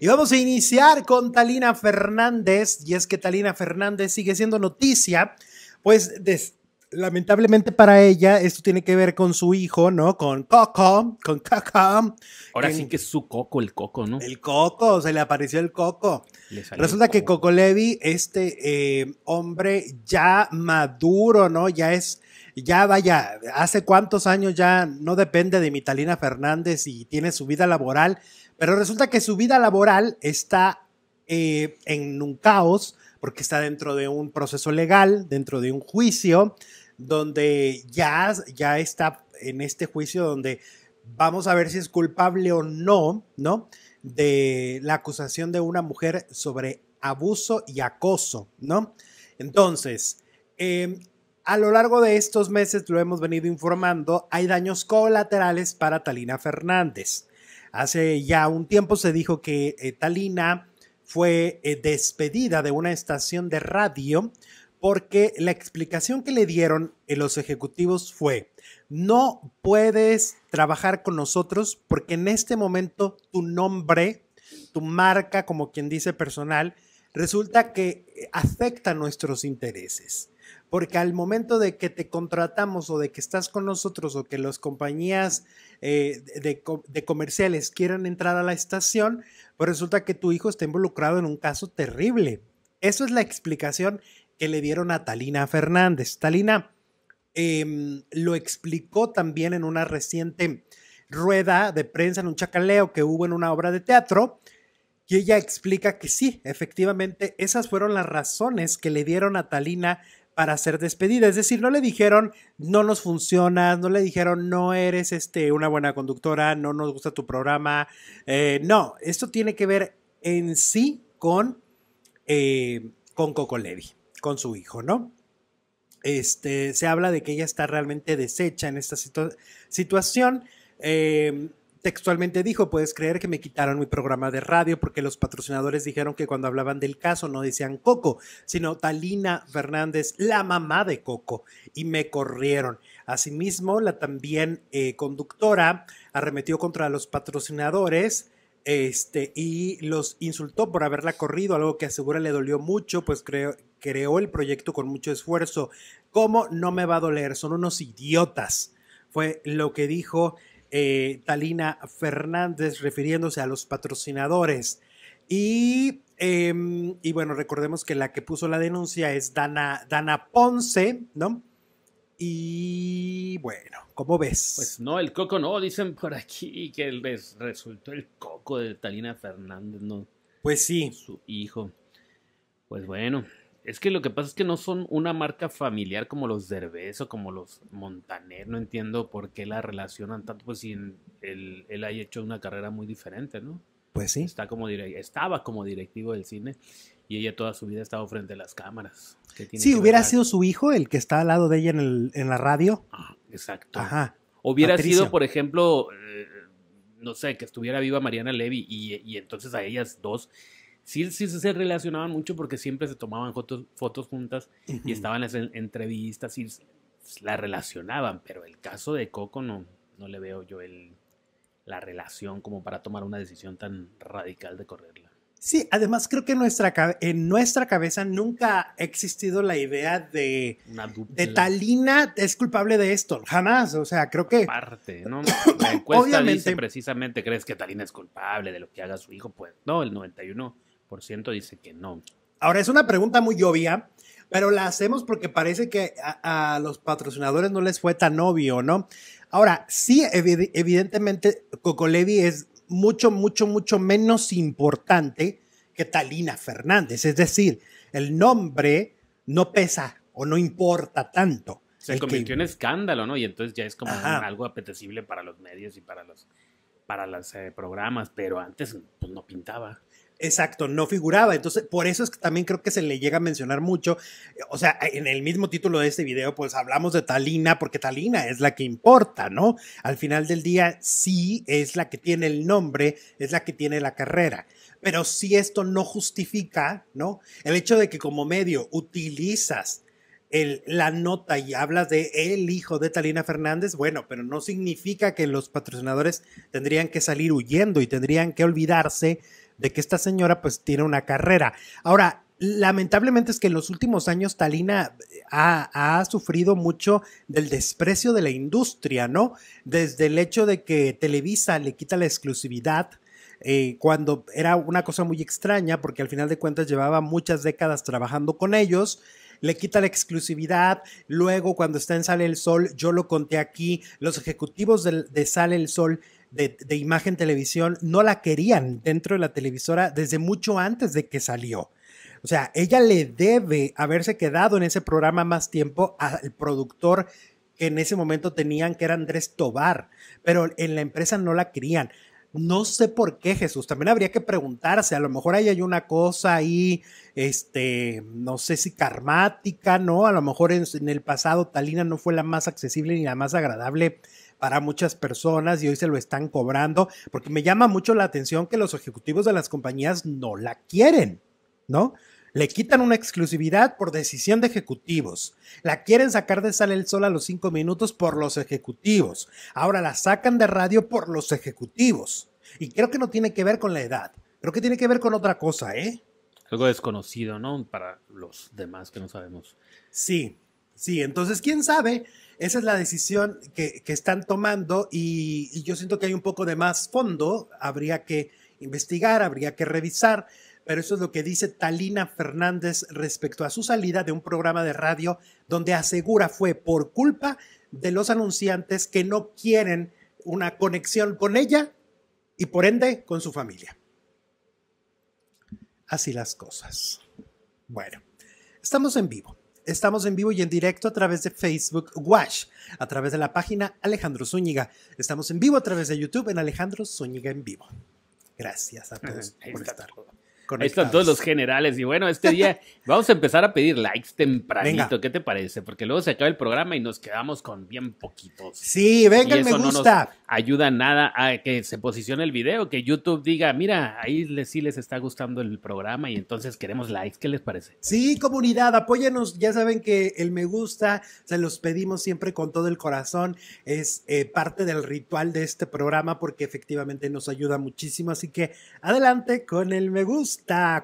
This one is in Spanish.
Y vamos a iniciar con Talina Fernández. Y es que Talina Fernández sigue siendo noticia, pues lamentablemente para ella esto tiene que ver con su hijo, ¿no? Con Coco, con Coco. Ahora sí que es su Coco, el Coco, ¿no? El Coco, se le apareció el Coco. Resulta que Coco Levi, este eh, hombre ya maduro, ¿no? Ya es ya vaya, hace cuántos años ya no depende de Mitalina Fernández y tiene su vida laboral, pero resulta que su vida laboral está eh, en un caos porque está dentro de un proceso legal, dentro de un juicio, donde ya, ya está en este juicio donde vamos a ver si es culpable o no, ¿no? De la acusación de una mujer sobre abuso y acoso, ¿no? Entonces, em, a lo largo de estos meses lo hemos venido informando, hay daños colaterales para Talina Fernández. Hace ya un tiempo se dijo que eh, Talina fue eh, despedida de una estación de radio porque la explicación que le dieron eh, los ejecutivos fue, no puedes trabajar con nosotros porque en este momento tu nombre, tu marca, como quien dice personal, resulta que afecta nuestros intereses porque al momento de que te contratamos o de que estás con nosotros o que las compañías eh, de, comerciales quieran entrar a la estación, pues resulta que tu hijo está involucrado en un caso terrible. Esa es la explicación que le dieron a Talina Fernández. Talina em, lo explicó también en una reciente rueda de prensa, en un chacaleo que hubo en una obra de teatro, y ella explica que sí, efectivamente, esas fueron las razones que le dieron a Talina para ser despedida. Es decir, no le dijeron no nos funciona, no le dijeron no eres este, una buena conductora, no nos gusta tu programa. Eh, no, esto tiene que ver en sí con, eh, con Coco Levi, con su hijo, ¿no? Este, se habla de que ella está realmente deshecha en esta situación. Eh, textualmente dijo, puedes creer que me quitaron mi programa de radio porque los patrocinadores dijeron que cuando hablaban del caso no decían Coco, sino Talina Fernández, la mamá de Coco, y me corrieron. Asimismo, la también eh, conductora arremetió contra los patrocinadores este, y los insultó por haberla corrido, algo que asegura le dolió mucho, pues creó el proyecto con mucho esfuerzo. ¿Cómo no me va a doler? Son unos idiotas, fue lo que dijo eh, Talina Fernández refiriéndose a los patrocinadores. Y, em, y, bueno, recordemos que la que puso la denuncia es Dana, Dana Ponce, ¿no? Y bueno, ¿cómo ves? Pues no, el coco no, dicen por aquí que resultó el coco de Talina Fernández, ¿no? Pues sí. Su hijo. Pues bueno, es que lo que pasa es que no son una marca familiar como los Derbez o como los Montaner. No entiendo por qué la relacionan tanto, pues si él, ha hecho una carrera muy diferente, ¿no? Pues sí. Está como estaba como directivo del cine y ella toda su vida ha estado frente a las cámaras. Tiene sí, hubiera sido su hijo el que está al lado de ella en, la radio. Ah, exacto. Ajá. Hubiera sido, por ejemplo, eh, no sé, que estuviera viva Mariana Levy y entonces a ellas dos sí, sí se relacionaban mucho porque siempre se tomaban fotos, fotos juntas y estaban en las entrevistas y la relacionaban, pero el caso de Coco no, no le veo yo el, la relación como para tomar una decisión tan radical de correrla. Sí, además creo que en nuestra, en nuestra cabeza nunca ha existido la idea de, de Talina es culpable de esto, jamás, o sea, creo que... Aparte, ¿no? La encuesta precisamente, ¿crees que Talina es culpable de lo que haga su hijo? Pues no, el 91 dice que no. Ahora, es una pregunta muy obvia, pero la hacemos porque parece que a, los patrocinadores no les fue tan obvio, ¿no? Ahora, sí, evidentemente evidentemente, Cocolevi es mucho, mucho, mucho menos importante que Talina Fernández. Es decir, el nombre no pesa o no importa tanto. Se convirtió en escándalo, ¿no? Y entonces ya es como algo apetecible para los medios y para los, para eh, programas, pero antes no pintaba. Exacto, no figuraba. Entonces, por eso es que también creo que se le llega a mencionar mucho. O sea, en el mismo título de este video, pues hablamos de Talina, porque Talina es la que importa, ¿no? Al final del día, sí es la que tiene el nombre, es la que tiene la carrera. Pero si esto no justifica, ¿no? El hecho de que como medio utilizas la nota y hablas de el hijo de Talina Fernández, bueno, pero no significa que los patrocinadores tendrían que salir huyendo y tendrían que olvidarse de que esta señora pues tiene una carrera. Ahora, lamentablemente es que en los últimos años Talina eh, ha, sufrido mucho del desprecio de la industria, ¿no? Desde el hecho de que Televisa le quita la exclusividad. Eh, cuando era una cosa muy extraña porque al final de cuentas llevaba muchas décadas trabajando con ellos, le quita la exclusividad, luego cuando está en Sale el Sol, yo lo conté aquí, los ejecutivos de, Sale el Sol de, de, Imagen Televisión no la querían dentro de la televisora desde mucho antes de que salió. O sea, ella le debe haberse quedado en ese programa más tiempo al productor que en ese momento tenían, que era Andrés Tobar, pero en la empresa no la querían. No sé por qué, Jesús. También habría que preguntarse. A lo mejor ahí hay una cosa ahí, este, no sé si karmática, ¿no? A lo mejor en, en el pasado Talina no fue la más accesible ni la más agradable para muchas personas y hoy se lo están cobrando, porque me llama mucho la atención que los ejecutivos de las compañías no la quieren, ¿no? Le quitan una exclusividad por decisión de ejecutivos. La quieren sacar de Sale el Sol a los cinco minutos por los ejecutivos. Ahora la sacan de radio por los ejecutivos. Y creo que no tiene que ver con la edad. Creo que tiene que ver con otra cosa, ¿eh? Algo desconocido, ¿no? Para los demás que no sabemos. Sí, sí. Entonces, ¿quién sabe? Esa es la decisión que, están tomando y yo siento que hay un poco de más fondo. Habría que investigar, habría que revisar. Pero eso es lo que dice Talina Fernández respecto a su salida de un programa de radio donde asegura fue por culpa de los anunciantes que no quieren una conexión con ella y por ende con su familia. Así las cosas. Bueno, estamos en vivo. Estamos en vivo y en directo a través de Facebook Watch, a través de la página Alejandro Zúñiga. Estamos en vivo a través de YouTube en Alejandro Zúñiga en vivo. Gracias a todos por estar. Ahí están todos los generales. Y bueno, este día vamos a empezar a pedir likes tempranito. ¿Qué te parece? Porque luego se acaba el programa y nos quedamos con bien poquitos. Sí, venga, me gusta. ayuda nada a que se posicione el video, que YouTube diga, mira, ahí les, sí les está gustando el programa y entonces queremos likes. ¿Qué les parece? Sí, comunidad, apóyanos. Ya saben que el me gusta se los pedimos siempre con todo el corazón. Es eh, parte del ritual de este programa porque efectivamente nos ayuda muchísimo. Así que adelante con el me gusta. está